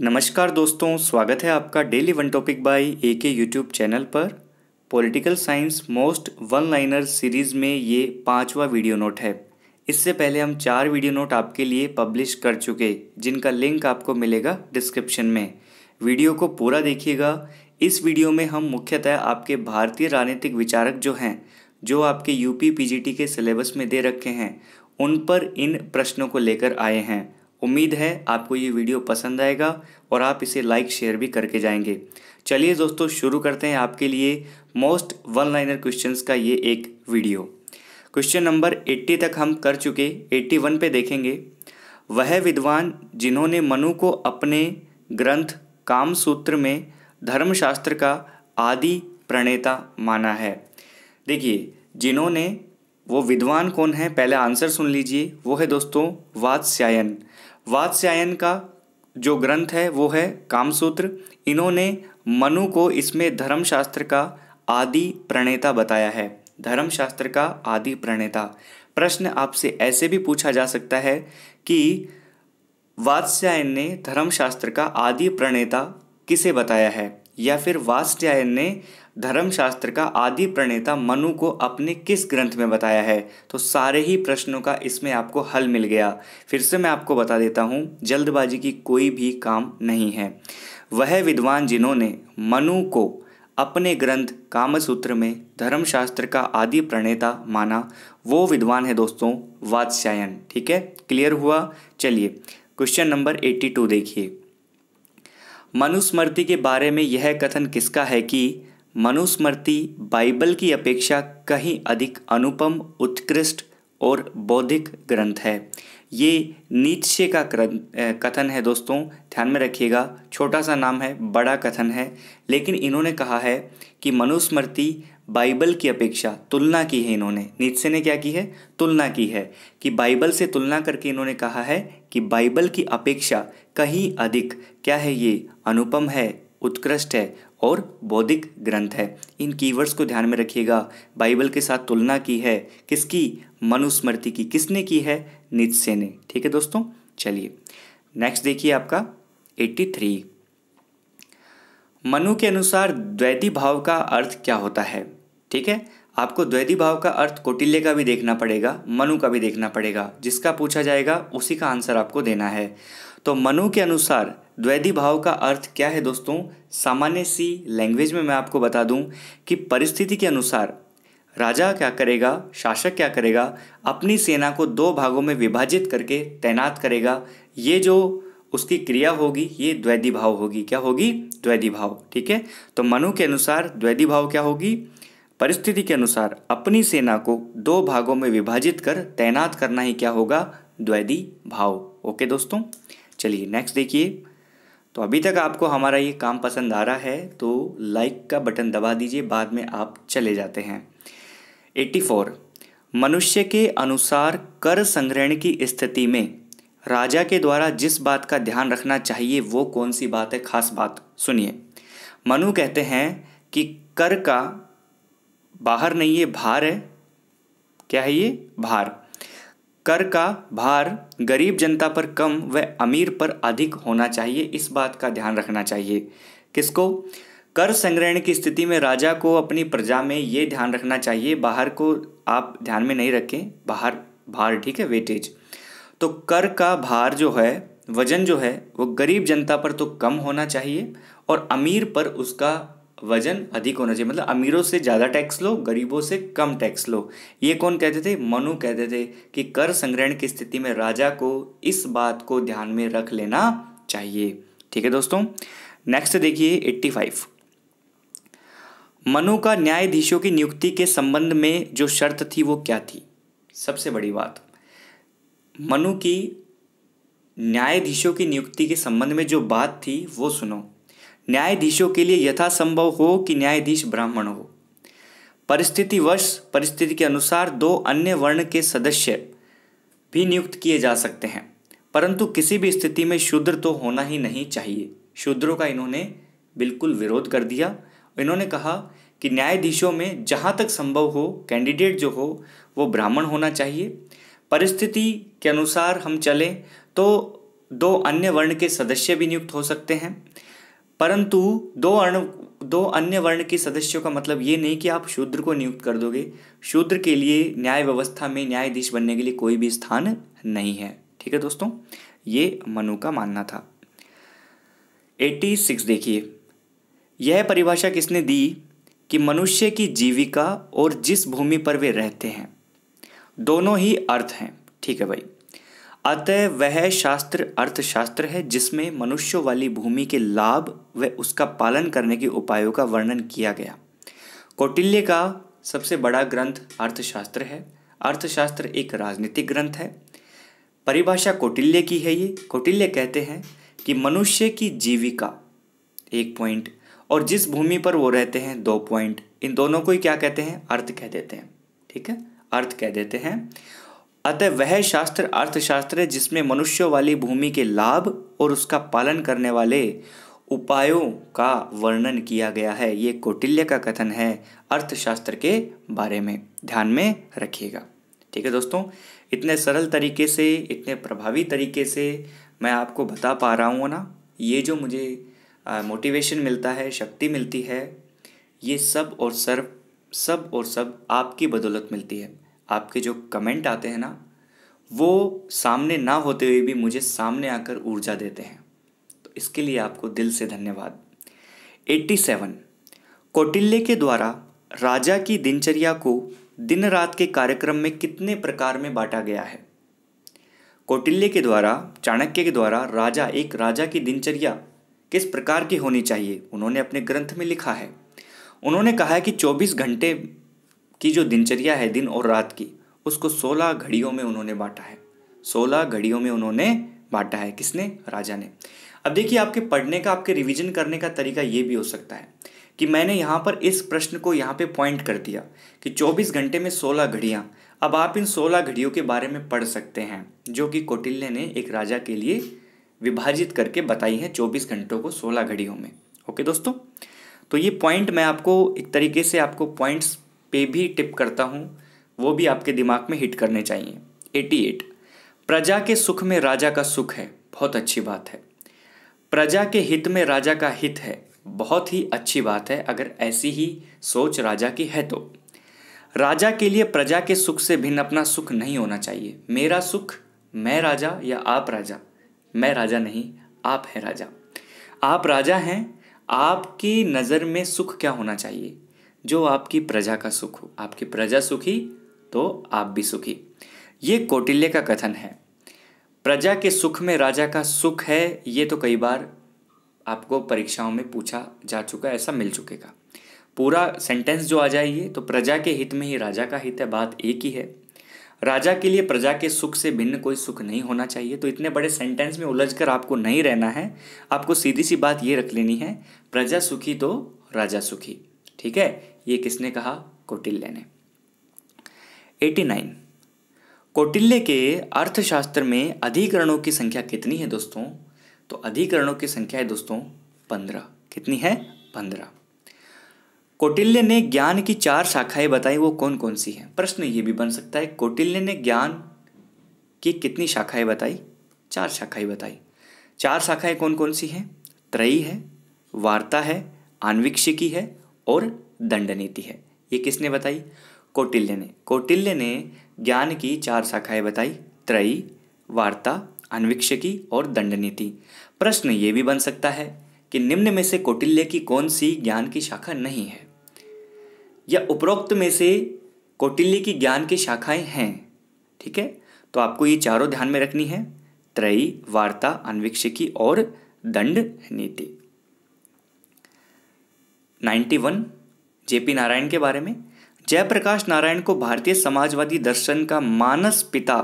नमस्कार दोस्तों स्वागत है आपका daily one topic by A K YouTube channel पर political science most one liner series में ये पांचवा वीडियो नोट है इससे पहले हम चार वीडियो नोट आपके लिए पब्लिश कर चुके जिनका लिंक आपको मिलेगा डिस्क्रिप्शन में वीडियो को पूरा देखिएगा इस वीडियो में हम मुख्यतः आपके भारतीय राजनीतिक विचारक जो हैं जो आपके यूपी पीजीटी के सिलेबस में दे रखे हैं उन पर इन प्रश्नों को लेकर आए हैं उम्मीद है आपको ये वीडियो पसंद आएगा और आप इसे लाइक शेयर भी करके जाएंगे चलिए दोस्तों शुरू करते हैं आपके लिए मोस्ट वन लाइनर क्वेश्चंस का ये एक वीडियो क्वेश्चन नंबर 80 तक हम कर चुके 81 पे देखेंगे वह विद्वान जिन्होंने मनु को अपने ग्रंथ काम सूत्र में धर्मशास्त्र का आदि प्रणेता माना है देखिए जिन्होंने वो विद्वान कौन है पहले आंसर सुन लीजिए वो है दोस्तों वात्स्यायन वात्स्यायन का जो ग्रंथ है वो है कामसूत्र इन्होंने मनु को इसमें धर्मशास्त्र का आदि प्रणेता बताया है धर्मशास्त्र का आदि प्रणेता प्रश्न आपसे ऐसे भी पूछा जा सकता है कि वात्स्यायन ने धर्मशास्त्र का आदि प्रणेता किसे बताया है या फिर वात्स्यायन ने धर्मशास्त्र का आदि प्रणेता मनु को अपने किस ग्रंथ में बताया है तो सारे ही प्रश्नों का इसमें आपको हल मिल गया फिर से मैं आपको बता देता हूँ जल्दबाजी की कोई भी काम नहीं है वह विद्वान जिन्होंने मनु को अपने ग्रंथ कामसूत्र में धर्मशास्त्र का आदि प्रणेता माना वो विद्वान है दोस्तों वात्स्यायन ठीक है क्लियर हुआ चलिए क्वेश्चन नंबर एट्टी टू देखिए मनुस्मृति के बारे में यह कथन किसका है कि मनुस्मृति बाइबल की अपेक्षा कहीं अधिक अनुपम उत्कृष्ट और बौद्धिक ग्रंथ है ये नीचे का कथन है दोस्तों ध्यान में रखिएगा छोटा सा नाम है बड़ा कथन है लेकिन इन्होंने कहा है कि मनुस्मृति बाइबल की अपेक्षा तुलना की है इन्होंने नीचे ने क्या की है तुलना की है कि बाइबल से तुलना करके इन्होंने कहा है कि बाइबल की अपेक्षा कहीं अधिक क्या है ये अनुपम है उत्कृष्ट है और बौद्धिक ग्रंथ है इन कीवर्ड्स को ध्यान में रखिएगा बाइबल के साथ तुलना की है किसकी मनुस्मृति की किसने की है नित्से ने ठीक है दोस्तों चलिए नेक्स्ट देखिए आपका 83 मनु के अनुसार द्वैती भाव का अर्थ क्या होता है ठीक है आपको द्वैदी भाव का अर्थ कौटिल्य का भी देखना पड़ेगा मनु का भी देखना पड़ेगा जिसका पूछा जाएगा उसी का आंसर आपको देना है तो मनु के अनुसार द्वैधी भाव का अर्थ क्या है दोस्तों सामान्य सी लैंग्वेज में मैं आपको बता दूं कि परिस्थिति के अनुसार राजा क्या करेगा शासक क्या करेगा अपनी सेना को दो भागों में विभाजित करके तैनात करेगा ये जो उसकी क्रिया होगी ये द्वैदी भाव होगी क्या होगी द्वैधी भाव ठीक है तो मनु के अनुसार द्वैदी भाव क्या होगी परिस्थिति के अनुसार अपनी सेना को दो भागों में विभाजित कर तैनात करना ही क्या होगा द्वैदी भाव ओके दोस्तों चलिए नेक्स्ट देखिए तो अभी तक आपको हमारा ये काम पसंद आ रहा है तो लाइक का बटन दबा दीजिए बाद में आप चले जाते हैं 84 मनुष्य के अनुसार कर संग्रहण की स्थिति में राजा के द्वारा जिस बात का ध्यान रखना चाहिए वो कौन सी बात है खास बात सुनिए मनु कहते हैं कि कर का बाहर नहीं है भार है क्या है ये भार कर का भार गरीब जनता पर कम व अमीर पर अधिक होना चाहिए इस बात का ध्यान रखना चाहिए किसको कर संग्रहण की स्थिति में राजा को अपनी प्रजा में ये ध्यान रखना चाहिए बाहर को आप ध्यान में नहीं रखें बाहर भार ठीक है वेटेज तो कर का भार जो है वजन जो है वो गरीब जनता पर तो कम होना चाहिए और अमीर पर उसका वजन अधिक होना चाहिए मतलब अमीरों से ज़्यादा टैक्स लो गरीबों से कम टैक्स लो ये कौन कहते थे मनु कहते थे कि कर संग्रहण की स्थिति में राजा को इस बात को ध्यान में रख लेना चाहिए ठीक है दोस्तों नेक्स्ट देखिए 85 मनु का न्यायाधीशों की नियुक्ति के संबंध में जो शर्त थी वो क्या थी सबसे बड़ी बात मनु की न्यायाधीशों की नियुक्ति के संबंध में जो बात थी वो सुनो न्यायाधीशों के लिए यथासंभव हो कि न्यायाधीश ब्राह्मण हो परिस्थितिवश परिस्थिति के अनुसार दो अन्य वर्ण के सदस्य भी नियुक्त किए जा सकते हैं परंतु किसी भी स्थिति में शूद्र तो होना ही नहीं चाहिए शूद्रों का इन्होंने बिल्कुल विरोध कर दिया इन्होंने कहा कि न्यायाधीशों में जहाँ तक संभव हो कैंडिडेट जो हो वो ब्राह्मण होना चाहिए परिस्थिति के अनुसार हम चलें तो दो अन्य वर्ण के सदस्य भी नियुक्त हो सकते हैं परंतु दो अर्ण दो अन्य वर्ण के सदस्यों का मतलब ये नहीं कि आप शूद्र को नियुक्त कर दोगे शूद्र के लिए न्याय व्यवस्था में न्यायाधीश बनने के लिए कोई भी स्थान नहीं है ठीक है दोस्तों ये मनु का मानना था 86 सिक्स देखिए यह परिभाषा किसने दी कि मनुष्य की जीविका और जिस भूमि पर वे रहते हैं दोनों ही अर्थ हैं ठीक है भाई अतः वह शास्त्र अर्थशास्त्र है जिसमें मनुष्यों वाली भूमि के लाभ व उसका पालन करने के उपायों का वर्णन किया गया कौटिल्य का सबसे बड़ा ग्रंथ अर्थशास्त्र है अर्थशास्त्र एक राजनीतिक ग्रंथ है परिभाषा कौटिल्य की है ये कौटिल्य कहते हैं कि मनुष्य की जीविका एक पॉइंट और जिस भूमि पर वो रहते हैं दो पॉइंट इन दोनों को ही क्या कहते हैं अर्थ कह देते हैं ठीक है अर्थ कह देते हैं अतः वह शास्त्र अर्थशास्त्र है जिसमें मनुष्यों वाली भूमि के लाभ और उसका पालन करने वाले उपायों का वर्णन किया गया है ये कौटिल्य का कथन है अर्थशास्त्र के बारे में ध्यान में रखिएगा ठीक है दोस्तों इतने सरल तरीके से इतने प्रभावी तरीके से मैं आपको बता पा रहा हूँ ना ये जो मुझे मोटिवेशन मिलता है शक्ति मिलती है ये सब और सर्व सब और सब आपकी बदौलत मिलती है आपके जो कमेंट आते हैं ना वो सामने ना होते हुए भी मुझे सामने आकर ऊर्जा देते हैं तो इसके लिए आपको दिल से धन्यवाद 87 कौटिल्य के द्वारा राजा की दिनचर्या को दिन रात के कार्यक्रम में कितने प्रकार में बांटा गया है कौटिल्य के द्वारा चाणक्य के द्वारा राजा एक राजा की दिनचर्या किस प्रकार की होनी चाहिए उन्होंने अपने ग्रंथ में लिखा है उन्होंने कहा है कि 24 घंटे की जो दिनचर्या है दिन और रात की उसको सोलह घड़ियों में उन्होंने बांटा है सोलह घड़ियों में उन्होंने बांटा है किसने राजा ने अब देखिए आपके पढ़ने का आपके रिवीजन करने का तरीका ये भी हो सकता है कि मैंने यहाँ पर इस प्रश्न को यहाँ पे पॉइंट कर दिया कि 24 घंटे में 16 घड़ियाँ अब आप इन 16 घड़ियों के बारे में पढ़ सकते हैं जो कि कौटिल्य ने एक राजा के लिए विभाजित करके बताई हैं 24 घंटों को 16 घड़ियों में ओके दोस्तों तो ये पॉइंट मैं आपको एक तरीके से आपको पॉइंट्स पे भी टिप करता हूँ वो भी आपके दिमाग में हिट करने चाहिए एट प्रजा के सुख में राजा का सुख है बहुत अच्छी बात है प्रजा के हित में राजा का हित है बहुत ही अच्छी बात है अगर ऐसी ही सोच राजा की है तो राजा के लिए प्रजा के सुख से भिन्न अपना सुख नहीं होना चाहिए मेरा सुख मैं राजा या आप राजा मैं राजा नहीं आप हैं राजा आप राजा हैं आपकी नज़र में सुख क्या होना चाहिए जो आपकी प्रजा का सुख हो आपकी प्रजा सुखी तो आप भी सुखी ये कौटिल्य का कथन है प्रजा के सुख में राजा का सुख है ये तो कई बार आपको परीक्षाओं में पूछा जा चुका ऐसा मिल चुकेगा पूरा सेंटेंस जो आ जाइए तो प्रजा के हित में ही राजा का हित है बात एक ही है राजा के लिए प्रजा के सुख से भिन्न कोई सुख नहीं होना चाहिए तो इतने बड़े सेंटेंस में उलझ कर आपको नहीं रहना है आपको सीधी सी बात ये रख लेनी है प्रजा सुखी तो राजा सुखी ठीक है ये किसने कहा कौटिल्य ने 89 कौटिल्य के अर्थशास्त्र में अधिकरणों की संख्या कितनी है दोस्तों तो अधिकरणों की संख्या है दोस्तों पंद्रह कितनी है पंद्रह कौटिल्य ने ज्ञान की चार शाखाएं बताई वो कौन कौन सी हैं प्रश्न ये भी बन सकता है कौटिल्य ने ज्ञान की कितनी शाखाएं बताई चार शाखाएं बताई चार शाखाएं कौन कौन सी हैं त्रयी है वार्ता है आन्विक्षिकी है और दंड नीति है ये किसने बताई कौटिल्य ने कौटिल्य ने ज्ञान की चार शाखाएं बताई त्रयी वार्ता अनविक्षकी और दंड नीति प्रश्न ये भी बन सकता है कि निम्न में से कौटिल्य की कौन सी ज्ञान की शाखा नहीं है या उपरोक्त में से कौटिल्य की ज्ञान की शाखाएं हैं ठीक है तो आपको ये चारों ध्यान में रखनी है त्रयी वार्ता अनविक्षकी और दंड नीति 91 जेपी नारायण के बारे में जयप्रकाश नारायण को भारतीय समाजवादी दर्शन का मानस पिता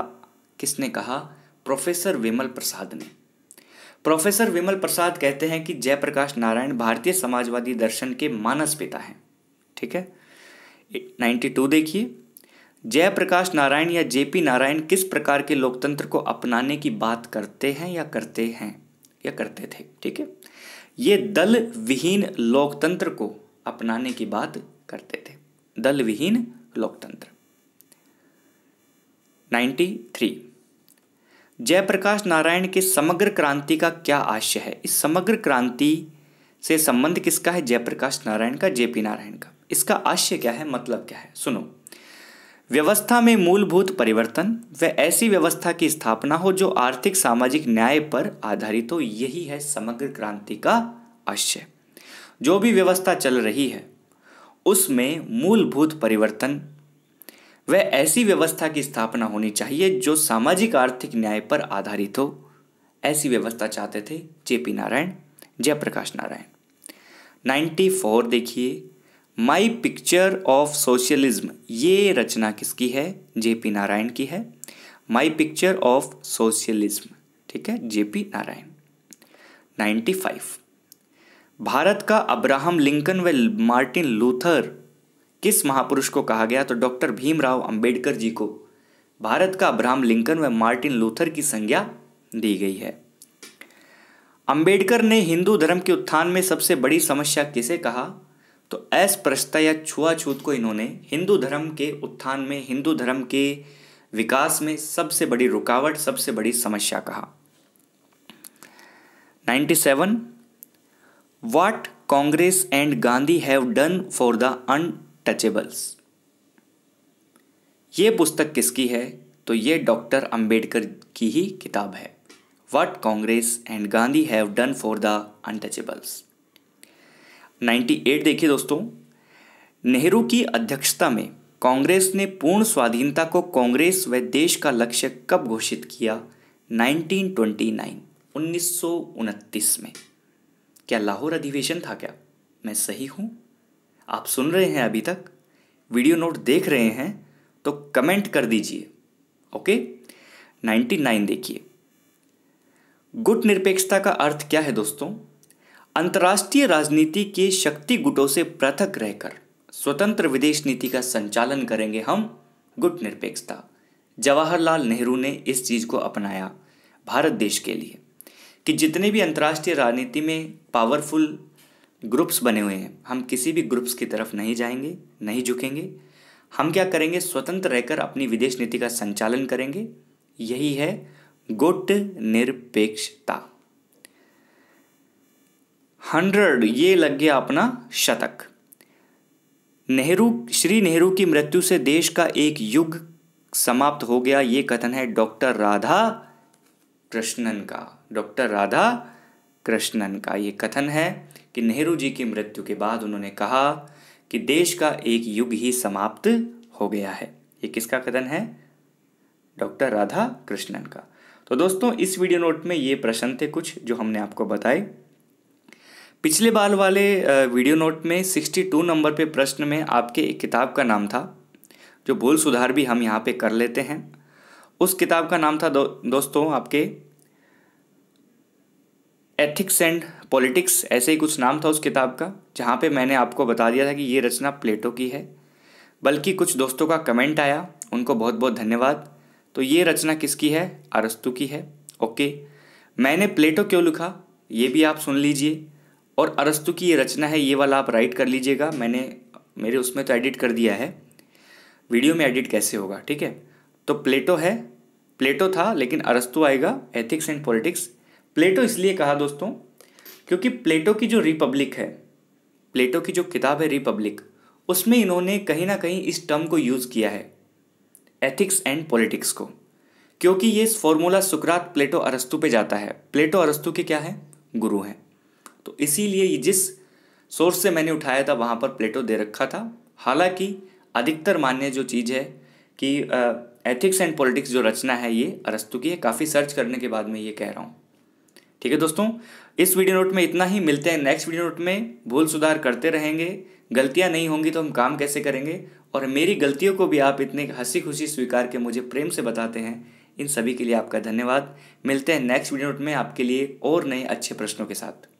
किसने कहा प्रोफेसर विमल प्रसाद ने प्रोफेसर विमल प्रसाद कहते हैं कि जयप्रकाश नारायण भारतीय समाजवादी दर्शन के मानस पिता हैं ठीक है 92 देखिए जयप्रकाश नारायण या जेपी नारायण किस प्रकार के लोकतंत्र को अपनाने की बात करते हैं या करते हैं या करते थे ठीक है ये दल विहीन लोकतंत्र को अपनाने की बात करते थे दल विहीन लोकतंत्र 93 जयप्रकाश नारायण के समग्र क्रांति का क्या आशय है इस समग्र क्रांति से संबंध किसका है जयप्रकाश नारायण का जेपी नारायण का इसका आशय क्या है मतलब क्या है सुनो व्यवस्था में मूलभूत परिवर्तन व ऐसी व्यवस्था की स्थापना हो जो आर्थिक सामाजिक न्याय पर आधारित हो यही है समग्र क्रांति का आशय जो भी व्यवस्था चल रही है उसमें मूलभूत परिवर्तन वह ऐसी व्यवस्था की स्थापना होनी चाहिए जो सामाजिक आर्थिक न्याय पर आधारित हो ऐसी व्यवस्था चाहते थे जे पी नारायण जयप्रकाश नारायण 94 देखिए माई पिक्चर ऑफ सोशलिज्म ये रचना किसकी है जे पी नारायण की है माई पिक्चर ऑफ सोशलिज्म ठीक है जे पी नारायण 95 भारत का अब्राहम लिंकन व मार्टिन लूथर किस महापुरुष को कहा गया तो डॉक्टर भीमराव अंबेडकर जी को भारत का अब्राहम लिंकन व मार्टिन लूथर की संज्ञा दी गई है अंबेडकर ने हिंदू धर्म के उत्थान में सबसे बड़ी समस्या किसे कहा तो अस्पृश्यता या छुआछूत को इन्होंने हिंदू धर्म के उत्थान में हिंदू धर्म के विकास में सबसे बड़ी रुकावट सबसे बड़ी समस्या कहा 97 what Congress and Gandhi have done for the untouchables ये पुस्तक किसकी है तो ये डॉक्टर अंबेडकर की ही किताब है what Congress and Gandhi have done for the untouchables 98 देखिए दोस्तों नेहरू की अध्यक्षता में कांग्रेस ने पूर्ण स्वाधीनता को कांग्रेस व देश का लक्ष्य कब घोषित किया 1929 1929 में क्या लाहौर अधिवेशन था क्या मैं सही हूँ आप सुन रहे हैं अभी तक वीडियो नोट देख रहे हैं तो कमेंट कर दीजिए ओके 99 देखिए गुट निरपेक्षता का अर्थ क्या है दोस्तों अंतर्राष्ट्रीय राजनीति के शक्ति गुटों से पृथक रहकर स्वतंत्र विदेश नीति का संचालन करेंगे हम गुट निरपेक्षता जवाहरलाल नेहरू ने इस चीज़ को अपनाया भारत देश के लिए कि जितने भी अंतर्राष्ट्रीय राजनीति में पावरफुल ग्रुप्स बने हुए हैं हम किसी भी ग्रुप्स की तरफ नहीं जाएंगे नहीं झुकेंगे हम क्या करेंगे स्वतंत्र रहकर अपनी विदेश नीति का संचालन करेंगे यही है गुट निरपेक्षता हंड्रेड ये लग गया अपना शतक नेहरू श्री नेहरू की मृत्यु से देश का एक युग समाप्त हो गया ये कथन है डॉक्टर राधा कृष्णन का डॉक्टर राधा कृष्णन का ये कथन है कि नेहरू जी की मृत्यु के बाद उन्होंने कहा कि देश का एक युग ही समाप्त हो गया है ये किसका कथन है डॉक्टर राधा कृष्णन का तो दोस्तों इस वीडियो नोट में ये प्रश्न थे कुछ जो हमने आपको बताए पिछले बाल वाले वीडियो नोट में 62 नंबर पे प्रश्न में आपके एक किताब का नाम था जो भूल सुधार भी हम यहाँ पे कर लेते हैं उस किताब का नाम था दो, दोस्तों आपके एथिक्स एंड पॉलिटिक्स ऐसे ही कुछ नाम था उस किताब का जहाँ पे मैंने आपको बता दिया था कि ये रचना प्लेटो की है बल्कि कुछ दोस्तों का कमेंट आया उनको बहुत बहुत धन्यवाद तो ये रचना किसकी है अरस्तु की है ओके मैंने प्लेटो क्यों लिखा ये भी आप सुन लीजिए और अरस्तु की ये रचना है ये वाला आप राइट कर लीजिएगा मैंने मेरे उसमें तो एडिट कर दिया है वीडियो में एडिट कैसे होगा ठीक है तो प्लेटो है प्लेटो था लेकिन अरस्तु आएगा एथिक्स एंड पॉलिटिक्स प्लेटो इसलिए कहा दोस्तों क्योंकि प्लेटो की जो रिपब्लिक है प्लेटो की जो किताब है रिपब्लिक उसमें इन्होंने कहीं ना कहीं इस टर्म को यूज़ किया है एथिक्स एंड पॉलिटिक्स को क्योंकि ये फॉर्मूला सुकरात प्लेटो अरस्तु पे जाता है प्लेटो अरस्तु के क्या है गुरु हैं तो इसीलिए जिस सोर्स से मैंने उठाया था वहाँ पर प्लेटो दे रखा था हालांकि अधिकतर मान्य जो चीज़ है कि एथिक्स एंड पॉलिटिक्स जो रचना है ये अरस्तु की है काफ़ी सर्च करने के बाद मैं ये कह रहा हूँ ठीक है दोस्तों इस वीडियो नोट में इतना ही मिलते हैं नेक्स्ट वीडियो नोट में भूल सुधार करते रहेंगे गलतियाँ नहीं होंगी तो हम काम कैसे करेंगे और मेरी गलतियों को भी आप इतने हंसी खुशी स्वीकार के मुझे प्रेम से बताते हैं इन सभी के लिए आपका धन्यवाद मिलते हैं नेक्स्ट वीडियो नोट में आपके लिए और नए अच्छे प्रश्नों के साथ